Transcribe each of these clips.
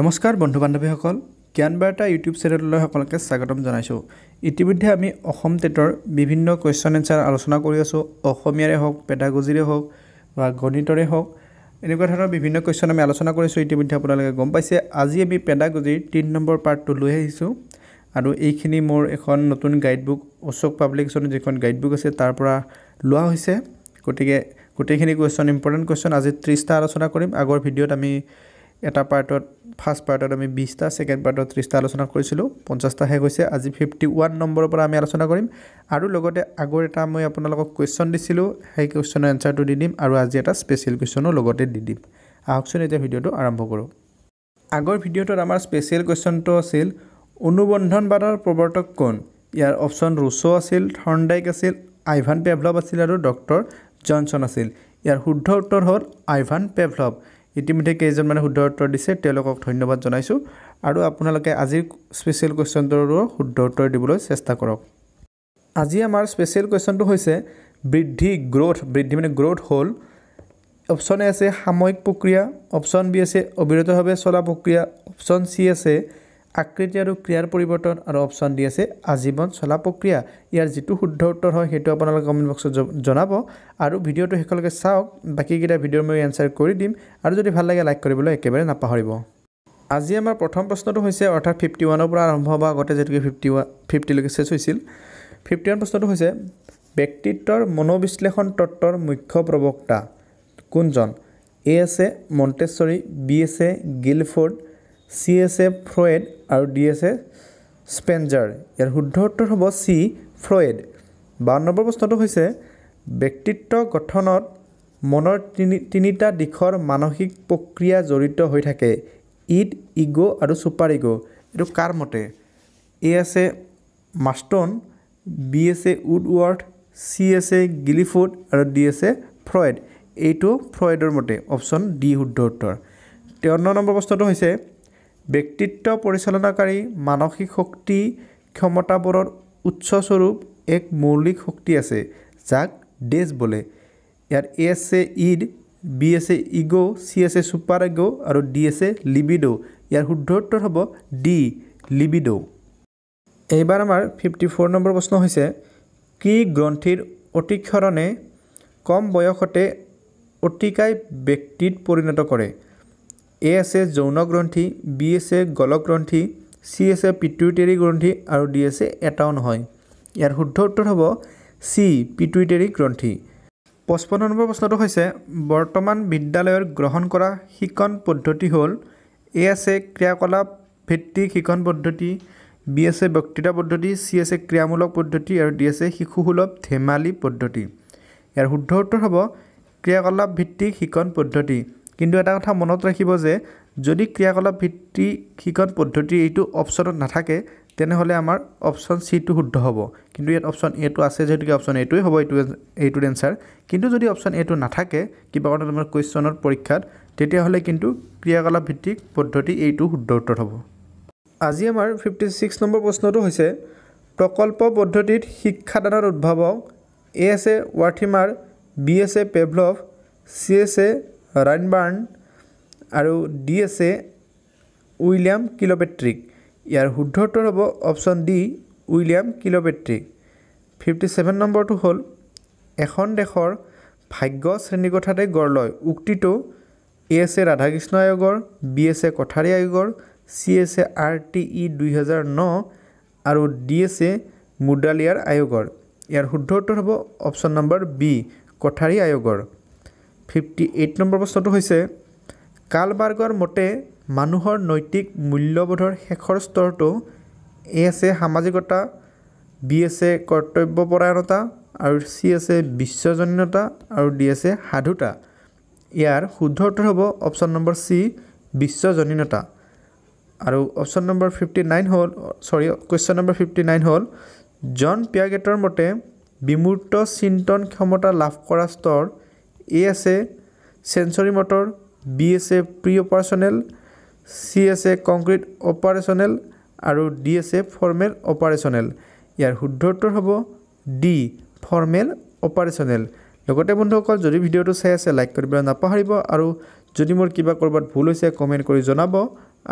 নমস্কাৰ বন্ধু বান্ধৱীসকল জ্ঞান বাৰ্তা ইউটিউব চেনেললৈ সকলোকে স্বাগতম জনাইছোঁ ইতিমধ্যে আমি অসম টেটৰ বিভিন্ন কুৱেশ্যন এনচাৰ আলোচনা কৰি আছোঁ অসমীয়াৰে হওক পেডাগজিৰে হওক বা গণিতৰে হওক এনেকুৱা ধৰণৰ বিভিন্ন কুৱেশ্যন আমি আলোচনা কৰিছোঁ ইতিমধ্যে আপোনালোকে গম পাইছে আজি আমি পেডাগজিৰ তিনি নম্বৰ পাৰ্টটো লৈ আহিছোঁ আৰু এইখিনি মোৰ এখন নতুন গাইডবুক অশোক পাব্লিকেশ্যনৰ যিখন গাইডবুক আছে তাৰ পৰা লোৱা হৈছে গতিকে গোটেইখিনি কুৱেশ্যন ইম্পৰ্টেণ্ট কুৱেশ্যন আজি ত্ৰিছটা আলোচনা কৰিম আগৰ ভিডিঅ'ত আমি এটা পাৰ্টত ফাৰ্ষ্ট পাৰ্টত আমি বিছটা ছেকেণ্ড পাৰ্টত ত্ৰিছটা আলোচনা কৰিছিলোঁ পঞ্চাছটা শেষ হৈছে আজি ফিফটি ওৱান নম্বৰৰ পৰা আমি আলোচনা কৰিম আৰু লগতে আগৰ এটা মই আপোনালোকক কুৱেশ্যন দিছিলোঁ সেই কুৱেশ্যনৰ এনচাৰটো দি দিম আৰু আজি এটা স্পেচিয়েল কুৱেশ্যনো লগতে দি দিম আহকচোন এতিয়া ভিডিঅ'টো আৰম্ভ কৰোঁ আগৰ ভিডিঅ'টোত আমাৰ স্পেচিয়েল কুৱেশ্যনটো আছিল অনুবন্ধনবাদৰ প্ৰৱৰ্তক কোন ইয়াৰ অপশ্যন ৰুছ' আছিল থৰ্ণডাইক আছিল আইভান পেভলভ আছিল আৰু ডক্টৰ জনছন আছিল ইয়াৰ শুদ্ধ উত্তৰ হ'ল আইভান পেভলভ ইতিমধ্যে কেইজনমানে শুদ্ধ উত্তৰ দিছে তেওঁলোকক ধন্যবাদ জনাইছোঁ আৰু আপোনালোকে আজিৰ স্পেচিয়েল কুৱেশ্যনটোৰ শুদ্ধ উত্তৰ দিবলৈ চেষ্টা কৰক আজি আমাৰ স্পেচিয়েল কুৱেশ্যনটো হৈছে বৃদ্ধি গ্ৰ'থ বৃদ্ধি মানে গ্ৰোথ হ'ল অপশ্যন এ আছে সাময়িক প্ৰক্ৰিয়া অপশ্যন বি আছে অবিৰতভাৱে চলা প্ৰক্ৰিয়া অপশ্যন চি আছে আকৃতি আৰু ক্ৰিয়াৰ পৰিৱৰ্তন আৰু অপশ্যন দি আছে আজীৱন চলা প্ৰক্ৰিয়া ইয়াৰ যিটো শুদ্ধ উত্তৰ হয় সেইটো আপোনালোকে কমেণ্ট বক্সত জনাব আৰু ভিডিঅ'টো শেষলৈকে চাওক বাকীকেইটা ভিডিঅ'ৰ মই এনচাৰ কৰি দিম আৰু যদি ভাল লাগে লাইক কৰিবলৈ একেবাৰে নাপাহৰিব আজি আমাৰ প্ৰথম প্ৰশ্নটো হৈছে অৰ্থাৎ ফিফটি ওৱানৰ পৰা আৰম্ভ হ'ব আগতে যিহেতুকে ফিফটি ওৱান ফিফটিলৈকে শেষ হৈছিল ফিফটি ওৱান প্ৰশ্নটো হৈছে ব্যক্তিত্বৰ মনোবিশ্লেষণ তত্বৰ মুখ্য প্ৰৱক্তা কোনজন এ আছে মণ্টেশ্বৰী বি আছে গিলফৰ্ড চি আছে ফ্ৰয়েড আৰু ডি আছে স্পেঞ্জাৰ ইয়াৰ শুদ্ধ উত্তৰ হ'ব চি ফ্ৰয়েড বাৰ নম্বৰ প্ৰশ্নটো হৈছে ব্যক্তিত্ব গঠনত মনৰ তিনি তিনিটা দিশৰ মানসিক প্ৰক্ৰিয়া জড়িত হৈ থাকে ইড ইগ' আৰু ছুপাৰ ইগ' এইটো কাৰ মতে এ আছে মাষ্টন বি আছে উড ৱৰ্থ চি আছে গিলিফুড আৰু ডি আছে ফ্ৰয়েড এইটো ফ্ৰয়েডৰ মতে অপশ্যন ডি শুদ্ধ উত্তৰ তেৱন্ন নম্বৰ প্ৰশ্নটো হৈছে ব্যক্তিত্ব পৰিচালনাকাৰী মানসিক শক্তি ক্ষমতাবোৰৰ উচ্চস্বৰূপ এক মৌলিক শক্তি আছে যাক ডেজ বোলে ইয়াৰ A is id B is ego' C is super ego' আৰু ডি এছ এ লিবিড' ইয়াৰ শুদ্ধ উত্তৰ হ'ব ডি লিবিড' এইবাৰ আমাৰ ফিফটি ফ'ৰ নম্বৰ প্ৰশ্ন হৈছে কি গ্ৰন্থিৰ অতিক্ষৰণে কম বয়সতে অতিকায় ব্যক্তিত পৰিণত কৰে এ আছে যৌন গ্ৰন্থি বি আছে গলগ্ৰন্থি চি আছে পিটুইটেৰী গ্ৰন্থি আৰু ডি আছে এটাও নহয় ইয়াৰ শুদ্ধ উত্তৰ হ'ব চি পিটুইটেৰী গ্ৰন্থি পঁচপন্ন নম্বৰ প্ৰশ্নটো হৈছে বৰ্তমান বিদ্যালয়ত গ্ৰহণ কৰা শিক্ষণ পদ্ধতি হ'ল এ আছে ক্ৰিয়াকলাপ ভিত্তিক শিক্ষণ পদ্ধতি বি আছে বক্তৃতা পদ্ধতি চি আছে ক্ৰিয়ামূলক পদ্ধতি আৰু ডি আছে শিশুসুলভ ধেমালি পদ্ধতি ইয়াৰ শুদ্ধ উত্তৰ হ'ব ক্ৰিয়াকলাপ ভিত্তিক শিক্ষণ পদ্ধতি কিন্তু এটা কথা মনত ৰাখিব যে যদি ক্ৰিয়াকলাপ ভিত্তিক শিকন পদ্ধতিৰ এইটো অপশ্যনত নাথাকে তেনেহ'লে আমাৰ অপশ্যন চিটো শুদ্ধ হ'ব কিন্তু ইয়াত অপশ্যন এটো আছে যিহেতুকে অপশ্যন এইটোৱে হ'ব এইটো এইটোৰ এনচাৰ কিন্তু যদি অপশ্যন এটো নাথাকে কিবা কাৰণে তোমাৰ কুৱেশ্যনৰ পৰীক্ষাত তেতিয়াহ'লে কিন্তু ক্ৰিয়াকলাপ ভিত্তিক পদ্ধতি এইটো শুদ্ধ উত্তৰ হ'ব আজি আমাৰ ফিফটি ছিক্স নম্বৰ প্ৰশ্নটো হৈছে প্ৰকল্প পদ্ধতিত শিক্ষাদানৰ উদ্ভাৱক এ আছে Wertheimer B is a Pavlov C is a ৰাইনবাৰ্ণ আৰু D is a William Kilpatrick ইয়াৰ শুদ্ধ উত্তৰ হ'ব option D William Kilpatrick fifty seven নম্বৰটো হ'ল এখন দেশৰ ভাগ্য শ্ৰেণীকোঠাতে গঢ় লয় উক্তিটো এ এছ এ ৰাধাকৃষ্ণ আয়োগৰ বি এছ এ কঠাৰী আয়োগৰ C is a R T E দুহেজাৰ ন আৰু ডি এছ এ মুদ্ৰালিয়াৰ আয়োগৰ ইয়াৰ শুদ্ধ উত্তৰ হ'ব অপশ্যন নম্বৰ বি কঠাৰী আয়োগৰ ফিফটি এইট নম্বৰ প্ৰশ্নটো হৈছে কালবাৰ্গৰ মতে মানুহৰ নৈতিক মূল্যবোধৰ শেষৰ স্তৰটো এ আছে সামাজিকতা বি আছে কৰ্তব্যপৰায়ণতা আৰু চি আছে বিশ্বজনীনতা আৰু ডি আছে সাধুতা ইয়াৰ শুদ্ধ উত্তৰ হ'ব অপশ্যন নম্বৰ চি বিশ্বজনীনতা আৰু অপশ্যন নম্বৰ ফিফটি নাইন হ'ল চৰি কুৱেশ্যন নম্বৰ ফিফটি নাইন হ'ল জন পিয়াগেটৰ মতে বিমূৰ্ত চিন্তন ক্ষমতা লাভ কৰা স্তৰ এ আছে চেঞ্চৰি মটৰ বি আছে প্ৰি অপাৰেশ্যনেল চি আছে কংক্ৰিট অপাৰেশ্যনেল আৰু ডি আছে ফৰ্মেল অপাৰেশ্যনেল ইয়াৰ শুদ্ধ উত্তৰ হ'ব ডি ফৰ্মেল অপাৰেশ্যনেল লগতে বন্ধুসকল যদি ভিডিঅ'টো চাই আছে লাইক কৰিবলৈ নাপাহৰিব আৰু যদি মোৰ কিবা ক'ৰবাত ভুল হৈছে কমেণ্ট কৰি জনাব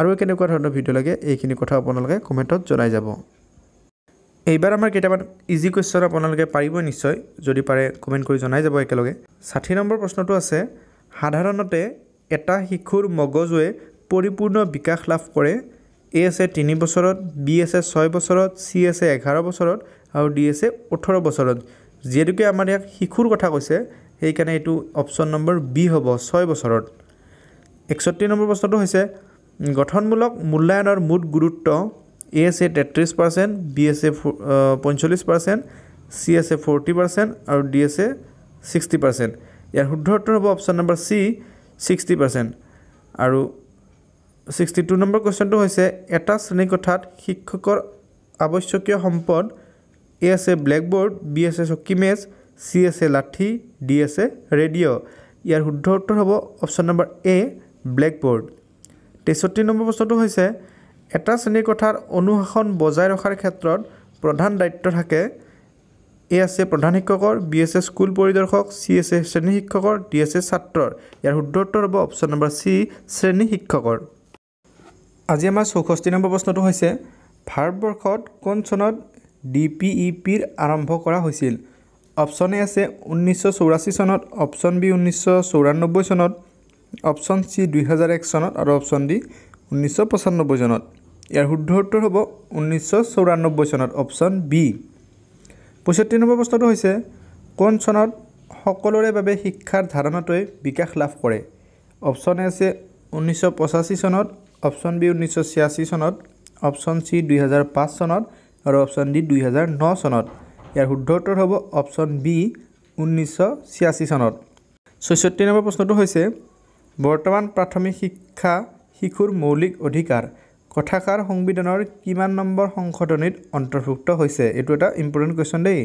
আৰু কেনেকুৱা ধৰণৰ ভিডিঅ' লাগে এইখিনি কথা আপোনালোকে কমেণ্টত জনাই যাব এইবাৰ আমাৰ কেইটামান ইজি কুৱেশ্যন আপোনালোকে পাৰিব নিশ্চয় যদি পাৰে কমেণ্ট কৰি জনাই যাব একেলগে ষাঠি নম্বৰ প্ৰশ্নটো আছে সাধাৰণতে এটা শিশুৰ মগজুৱে পৰিপূৰ্ণ বিকাশ লাভ কৰে এ আছে তিনি বছৰত বি আছে ছয় বছৰত চি আছে এঘাৰ বছৰত আৰু ডি আছে ওঠৰ বছৰত যিহেতুকে আমাৰ ইয়াক শিশুৰ কথা কৈছে সেইকাৰণে এইটো অপশ্যন নম্বৰ বি হ'ব ছয় বছৰত একষষ্ঠি নম্বৰ প্ৰশ্নটো হৈছে গঠনমূলক মূল্যায়নৰ মুঠ গুৰুত্ব এ এছ এ তেত্ৰিছ পাৰ্চেণ্ট বি এছ এ পঞ্চল্লিছ percent C is a forty percent আৰু D is a sixty percent ইয়াৰ শুদ্ধ উত্তৰ হ'ব option number C sixty percent আৰু ছিক্সটি টু নম্বৰ কুৱেশ্যনটো হৈছে এটা শ্ৰেণীকোঠাত শিক্ষকৰ আৱশ্যকীয় সম্পদ A is a blackboard B is a চকী মেজ চি এছ এ লাঠি ডি এছ এ ৰেডিঅ' ইয়াৰ শুদ্ধ উত্তৰ হ'ব অপশ্যন নম্বৰ এ ব্লেকবৰ্ড তেষষ্ঠি নম্বৰ প্ৰশ্নটো হৈছে এটা শ্ৰেণীৰ শ্ৰেণীকোঠাৰ অনুশাসন বজাই ৰখাৰ ক্ষেত্ৰত প্ৰধান দায়িত্ব থাকে এই আছে প্ৰধান শিক্ষকৰ বি এছ এ স্কুল পৰিদৰ্শক চি এছ এ শ্ৰেণী শিক্ষকৰ ডি এছ এ ছাত্ৰৰ ইয়াৰ শুদ্ধ উত্তৰ হ'ব অপশ্যন নম্বৰ চি শ্ৰেণী শিক্ষকৰ আজি আমাৰ চৌষষ্ঠি নম্বৰ প্ৰশ্নটো হৈছে ভাৰতবৰ্ষত কোন চনত ডি পি ই পিৰ আৰম্ভ কৰা হৈছিল অপশ্যন এ আছে ঊনৈছশ চৌৰাশী চনত অপশ্যন বি ঊনৈছশ চৌৰান্নব্বৈ চনত অপশ্যন চি দুহেজাৰ এক চনত আৰু অপশ্যন ডি ঊনৈছশ পঁচান্নব্বৈ চনত ইয়াৰ শুদ্ধ উত্তৰ হ'ব ঊনৈছশ চৌৰান্নব্বৈ চনত অপশ্যন বি পঁয়ষষ্ঠি নম্বৰ প্ৰশ্নটো হৈছে কোন চনত সকলোৰে বাবে শিক্ষাৰ ধাৰণাটোৱে বিকাশ লাভ কৰে অপশ্যন এ আছে ঊনৈছশ পঁচাশী চনত অপশ্যন বি ঊনৈছশ ছিয়াশী চনত অপশ্যন চি দুহেজাৰ পাঁচ চনত আৰু অপশ্যন ডি দুহেজাৰ ন চনত ইয়াৰ শুদ্ধ উত্তৰ হ'ব অপশ্যন বি ঊনৈছশ ছিয়াশী চনত ছয়ষষ্ঠি নম্বৰ প্ৰশ্নটো হৈছে বৰ্তমান প্ৰাথমিক শিক্ষা শিশুৰ মৌলিক অধিকাৰ কথাষাৰ সংবিধানৰ কিমান নম্বৰ সংশোধনীত অন্তৰ্ভুক্ত হৈছে এইটো এটা ইম্পৰ্টেণ্ট কুৱেশ্যন দেই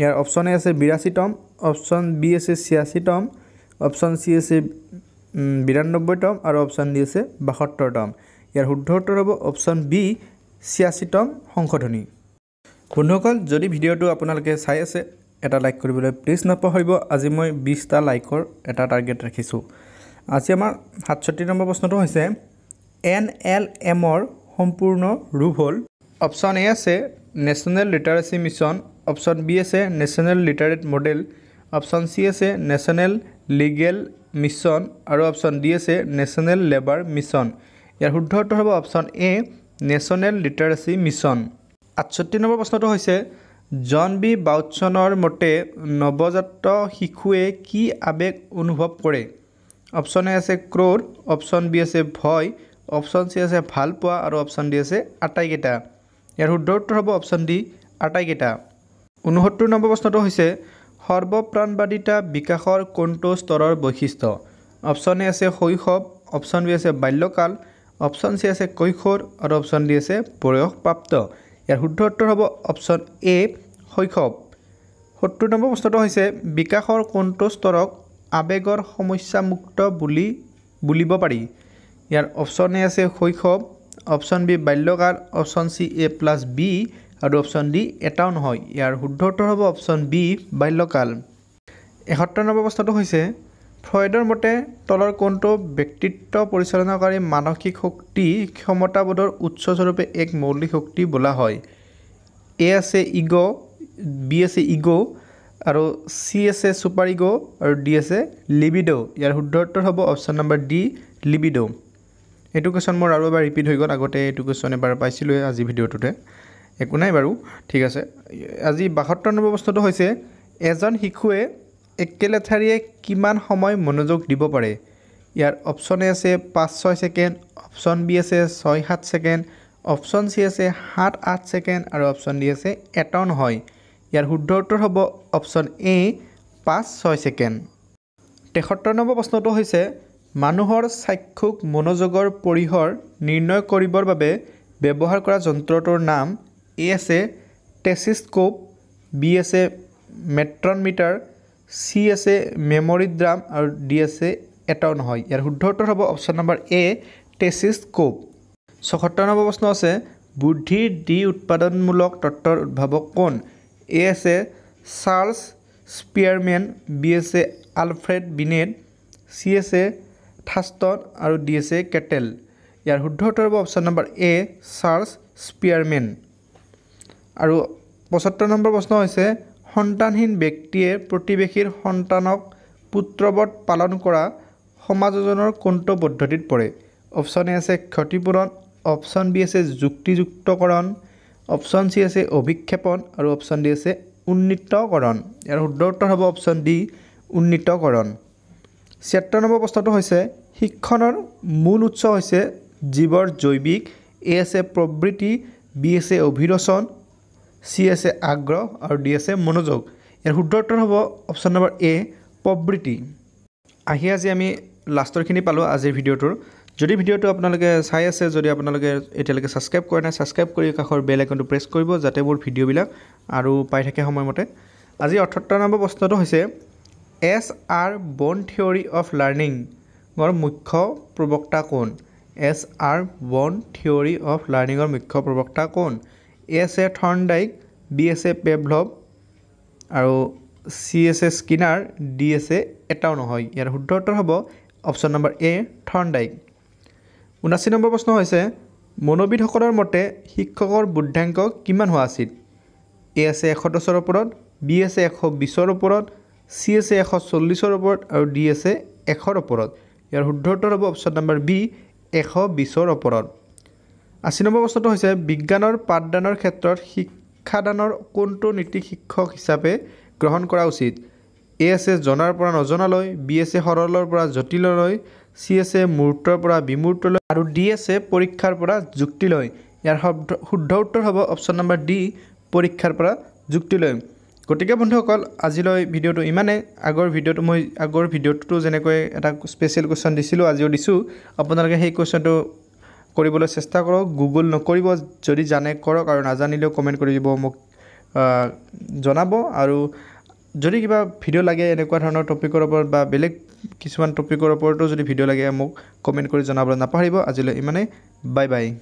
ইয়াৰ অপশ্যন এ আছে বিৰাশীতম অপশ্যন বি আছে ছিয়াশীতম অপশ্যন চি আছে বিৰান্নব্বৈতম আৰু অপশ্যন ডি আছে বাসত্তৰতম ইয়াৰ শুদ্ধ উত্তৰ হ'ব অপশ্যন বি ছিয়াশীতম সংশোধনী বন্ধুসকল যদি ভিডিঅ'টো আপোনালোকে চাই আছে এটা লাইক কৰিবলৈ প্লিজ নপাহৰিব আজি মই বিছটা লাইকৰ এটা টাৰ্গেট ৰাখিছোঁ আজি আমাৰ সাতষষ্ঠি নম্বৰ প্ৰশ্নটো হৈছে এন এল এমৰ সম্পূৰ্ণ ৰূপ হ'ল অপশ্যন এ আছে national literacy mission option B আছে national literate model option C আছে নেশ্যনেল লিগেল মিছন আৰু অপশ্যন ডি আছে নেশ্যনেল লেবাৰ মিছন ইয়াৰ শুদ্ধ উত্তৰ হ'ব option A national literacy mission আঠষষ্ঠি নম্বৰ প্ৰশ্নটো হৈছে জন বি বাউটছনৰ মতে নৱজাত শিশুৱে কি আৱেগ অনুভৱ কৰে অপশ্যন এ আছে ক্ৰ'ৰ অপশ্যন বি আছে ভয় অপশ্যন চি আছে ভাল পোৱা আৰু অপশ্যন ডি আছে আটাইকেইটা ইয়াৰ শুদ্ধ উত্তৰ হ'ব অপশ্যন ডি আটাইকেইটা ঊনসত্তৰ নম্বৰ প্ৰশ্নটো হৈছে সৰ্বপ্ৰাণবাদিতা বিকাশৰ কোনটো স্তৰৰ বৈশিষ্ট্য অপশ্যন এ আছে শৈশৱ অপশ্যন বি আছে বাল্যকাল অপশ্যন চি আছে কৈশোৰ আৰু অপশ্যন ডি আছে বয়সপ্ৰাপ্ত ইয়াৰ শুদ্ধ উত্তৰ হ'ব অপশ্যন এ শৈশৱ সত্তৰ নম্বৰ প্ৰশ্নটো হৈছে বিকাশৰ কোনটো স্তৰক আবেগৰ সমস্যামুক্ত বুলি বুলিব পাৰি ইয়াৰ অপশ্যন এ আছে শৈশৱ অপশ্যন বি বাল্যকাল option C A plus B আৰু অপশ্যন ডি এটাও নহয় ইয়াৰ শুদ্ধ উত্তৰ হ'ব অপশ্যন বি বাল্যকাল এসত্তৰ নম্বৰ প্ৰশ্নটো হৈছে ফ্ৰয়েডৰ মতে তলৰ কোনটো ব্যক্তিত্ব পৰিচালনাকাৰী মানসিক শক্তি ক্ষমতাবোধৰ উৎসস্বৰূপে এক মৌলিক শক্তি বোলা হয় এ আছে ইগ' বি আছে ইগ' আৰু চি আছে এ চুপাৰিগো আৰু ডি আছে লিবিড' ইয়াৰ শুদ্ধ উত্তৰ হ'ব অপশ্যন নম্বৰ ডি লিবিড এইটো কুৱেশ্যন মোৰ আৰু এবাৰ ৰিপিট হৈ গ'ল আগতে এইটো কুৱেশ্যন এবাৰ পাইছিলোঁৱে আজি ভিডিঅ'টোতে একো নাই বাৰু ঠিক আছে আজি বাসত্তৰ নম্বৰ বস্তুটো হৈছে এজন শিশুৱে একেলেথাৰীয়ে কিমান সময় মনোযোগ দিব পাৰে ইয়াৰ অপশ্যন এ আছে পাঁচ ছয় ছেকেণ্ড অপশ্যন বি আছে ছয় সাত ছেকেণ্ড অপশ্যন চি আছে সাত আঠ ছেকেণ্ড আৰু অপশ্যন ডি আছে এটন হয় ইয়াৰ শুদ্ধ উত্তৰ হ'ব অপশ্যন এ পাঁচ ছয় ছেকেণ্ড তেসত্তৰ নম্বৰ প্ৰশ্নটো হৈছে মানুহৰ চাক্ষুক মনোযোগৰ পৰিসৰ নিৰ্ণয় কৰিবৰ বাবে ব্যৱহাৰ কৰা যন্ত্ৰটোৰ নাম এ আছে টেচিস্কোপ বি আছে মেট্ৰনমিটাৰ চি আছে মেমৰিড্ৰাম আৰু ডি আছে এটাও নহয় ইয়াৰ শুদ্ধ উত্তৰ হ'ব অপশ্যন নম্বৰ এ টেচিস্কোপ ছসত্তৰ নম্বৰ প্ৰশ্ন আছে বুদ্ধিৰ দি উৎপাদনমূলক তত্বৰ উদ্ভাৱক কোন এ আছে চাৰ্লছ স্পিয়াৰমেন বি আছে আলফ্ৰেড বিনেট চি আছে থাষ্টন আৰু ডি আছে কেটেল ইয়াৰ শুদ্ধ উত্তৰ হ'ব option number A Charles Spearman আৰু পঁচত্তৰ নম্বৰ প্ৰশ্ন হৈছে সন্তানহীন ব্যক্তিয়ে প্ৰতিবেশীৰ সন্তানক পুত্ৰবধ পালন কৰা সমাযোজনৰ কোনটো পদ্ধতিত পৰে অপশ্যন এ আছে ক্ষতিপূৰণ অপশ্যন বি আছে যুক্তিযুক্তকৰণ অপশ্যন চি আছে অভিক্ষেপণ আৰু অপশ্যন ডি আছে উন্নীতকৰণ ইয়াৰ শুদ্ধ উত্তৰ হ'ব অপশ্যন ডি উন্নীতকৰণ ছিয়াত্তৰ নম্বৰ প্ৰশ্নটো হৈছে শিক্ষণৰ মূল উৎস হৈছে জীৱৰ জৈৱিক এ আছে প্ৰবৃত্তি বি আছে অভিৰচন চি আছে আগ্ৰহ আৰু ডি আছে মনোযোগ ইয়াৰ শুদ্ধ উত্তৰ হ'ব অপশ্যন নম্বৰ এ প্ৰবৃত্তি আহি আজি আমি লাষ্টৰখিনি পালোঁ আজিৰ ভিডিঅ'টোৰ যদি ভিডিঅ'টো আপোনালোকে চাই আছে যদি আপোনালোকে এতিয়ালৈকে ছাবস্ক্ৰাইব কৰা নাই ছাবস্ক্ৰাইব কৰি কাষৰ বেল আইকনটো প্ৰেছ কৰিব যাতে মোৰ ভিডিঅ'বিলাক আৰু পাই থাকে সময়মতে আজি অঠত্তৰ নম্বৰ প্ৰশ্নটো হৈছে S R bond theory of লাৰ্ণিঙৰ মুখ্য প্ৰবক্তা কোন S R bond theory of লাৰ্ণিঙৰ মুখ্য প্ৰবক্তা কোন A is a Thorndike B is a Pavlov আৰু C is a Skinner D is এটাও নহয় ইয়াৰ শুদ্ধ উত্তৰ হ'ব অপশ্যন নম্বৰ এ থৰ্ণডাইক ঊনাশী নম্বৰ প্ৰশ্ন হৈছে মনোবিদসকলৰ মতে শিক্ষকৰ বুদ্ধাংক কিমান হোৱা উচিত এ আছে এশ দহৰ ওপৰত বি আছে এশ বিছৰ ওপৰত চি আছে এশ চল্লিছৰ ওপৰত আৰু ডি আছে এশৰ ওপৰত ইয়াৰ শুদ্ধ উত্তৰ হ'ব অপশ্যন নম্বৰ বি এশ বিছৰ ওপৰত আশী নম্বৰ প্ৰশ্নটো হৈছে বিজ্ঞানৰ পাঠদানৰ ক্ষেত্ৰত শিক্ষাদানৰ কোনটো নীতি শিক্ষক হিচাপে গ্ৰহণ কৰা উচিত এ আছে জনাৰ পৰা নজনালৈ বি আছে সৰলৰ পৰা জটিললৈ চি এছ এ মূৰ্তৰ পৰা বিমূৰ্তলৈ আৰু ডি এছ পৰীক্ষাৰ পৰা যুক্তি লয় ইয়াৰ শব্দ শুদ্ধ উত্তৰ হ'ব অপশ্যন নম্বৰ ডি পৰীক্ষাৰ পৰা যুক্তি লয় গতিকে বন্ধুসকল আজিলৈ ভিডিঅ'টো ইমানে আগৰ ভিডিঅ'টো মই আগৰ ভিডিঅ'টোতো যেনেকৈ এটা স্পেচিয়েল কুৱেশ্যন দিছিলোঁ আজিও দিছোঁ আপোনালোকে সেই কুৱেশ্যনটো কৰিবলৈ চেষ্টা কৰক গুগল নকৰিব যদি জানে কৰক আৰু নাজানিলেও কমেণ্ট কৰি দিব মোক জনাব আৰু যদি কিবা ভিডিঅ' লাগে এনেকুৱা ধৰণৰ টপিকৰ ওপৰত বা বেলেগ কিছুমান টপিকৰ ওপৰতো যদি ভিডিঅ' লাগে মোক কমেণ্ট কৰি জনাবলৈ নাপাহৰিব আজিলৈ ইমানেই বাই বাই